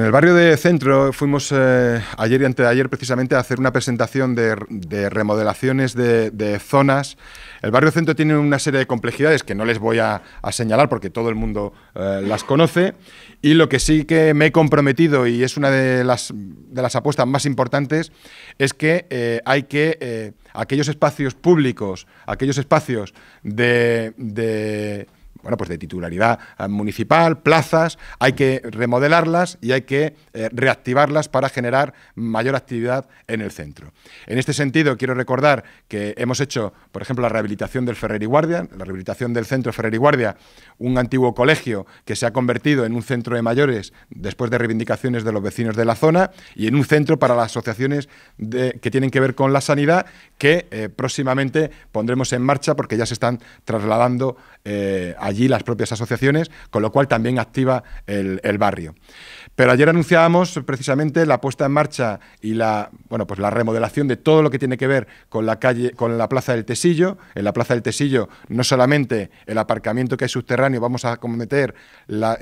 En el barrio de Centro fuimos eh, ayer y anteayer precisamente a hacer una presentación de, remodelaciones de, zonas. El barrio Centro tiene una serie de complejidades que no les voy a, señalar porque todo el mundo eh, las conoce. Y lo que sí que me he comprometido y es una de las, apuestas más importantes es que eh, hay que aquellos espacios públicos, aquellos espacios de bueno, pues de titularidad eh, municipal, plazas, hay que remodelarlas y hay que eh, reactivarlas para generar mayor actividad en el centro. En este sentido, quiero recordar que hemos hecho, por ejemplo, la rehabilitación del Ferrer y Guardia, la rehabilitación del centro Ferrer y Guardia, un antiguo colegio que se ha convertido en un centro de mayores después de reivindicaciones de los vecinos de la zona y en un centro para las asociaciones que tienen que ver con la sanidad que eh, próximamente pondremos en marcha porque ya se están trasladando eh, allí las propias asociaciones, con lo cual también activa el, barrio. Pero ayer anunciábamos precisamente la puesta en marcha y la, bueno, pues la remodelación de todo lo que tiene que ver con la calle, con la Plaza del Tesillo. En la Plaza del Tesillo no solamente el aparcamiento que hay subterráneo, vamos a cometer la,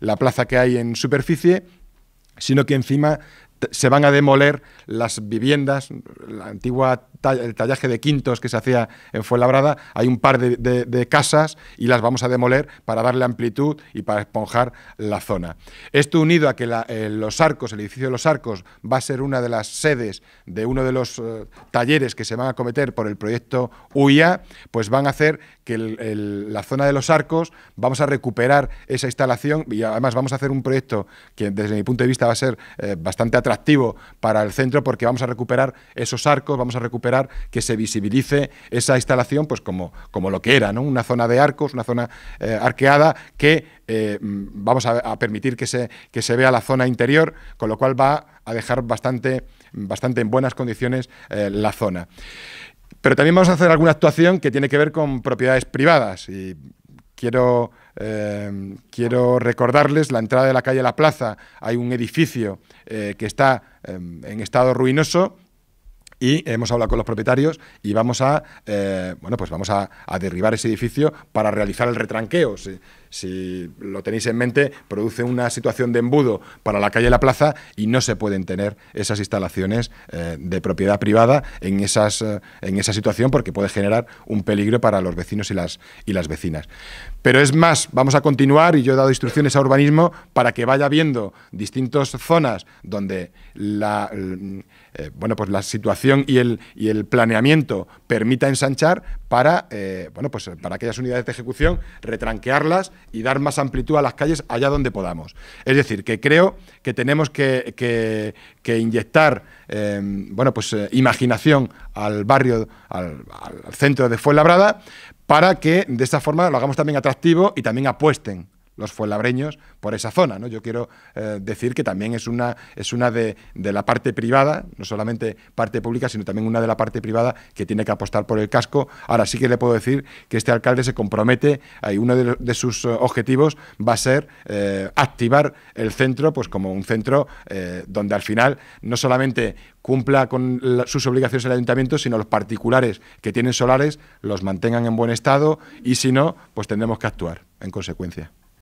la plaza que hay en superficie, sino que encima se van a demoler las viviendas, la antigua el tallaje de quintos que se hacía en Fuenlabrada, hay un par de, casas y las vamos a demoler para darle amplitud y para esponjar la zona. Esto unido a que eh, los arcos, el edificio de los arcos, va a ser una de las sedes de uno de los eh, talleres que se van a cometer por el proyecto UIA, pues van a hacer que la zona de los arcos, vamos a recuperar esa instalación y además vamos a hacer un proyecto que desde mi punto de vista va a ser eh, bastante atractivo para el centro porque vamos a recuperar esos arcos, vamos a recuperar que se visibilice esa instalación pues como, lo que era, una zona de arcos, una zona eh, arqueada que eh, mm, vamos a, permitir que se, vea la zona interior, con lo cual va a dejar bastante, bastante en buenas condiciones eh, la zona. Pero también vamos a hacer alguna actuación que tiene que ver con propiedades privadas y quiero, quiero recordarles la entrada de la calle La Plaza. Hay un edificio que está en estado ruinoso, y hemos hablado con los propietarios y vamos a, eh, bueno, pues vamos a, derribar ese edificio para realizar el retranqueo. Si, lo tenéis en mente, produce una situación de embudo para la calle y La Plaza y no se pueden tener esas instalaciones eh, de propiedad privada en, esas, eh, en esa situación porque puede generar un peligro para los vecinos y las, y las vecinas. Pero es más, vamos a continuar y yo he dado instrucciones a urbanismo para que vaya viendo distintas zonas donde la, bueno, pues la situación y el, planeamiento permita ensanchar para, eh, pues, para aquellas unidades de ejecución, retranquearlas y dar más amplitud a las calles allá donde podamos. Es decir, que creo que tenemos que, inyectar em, bueno, pues, eh, imaginación al barrio, al, centro de Fuenlabrada, para que de esta forma lo hagamos también atractivo y también apuesten los fuenlabreños por esa zona. ¿no? Yo quiero eh, decir que también es una, es una de, la parte privada, no solamente parte pública, sino también una de la parte privada que tiene que apostar por el casco. Ahora sí que le puedo decir que este alcalde se compromete, y uno de, sus eh, objetivos va a ser eh, activar el centro pues, como un centro donde al final no solamente cumpla con sus obligaciones el ayuntamiento, sino los particulares que tienen solares los mantengan en buen estado y si no, pues tendremos que actuar en consecuencia.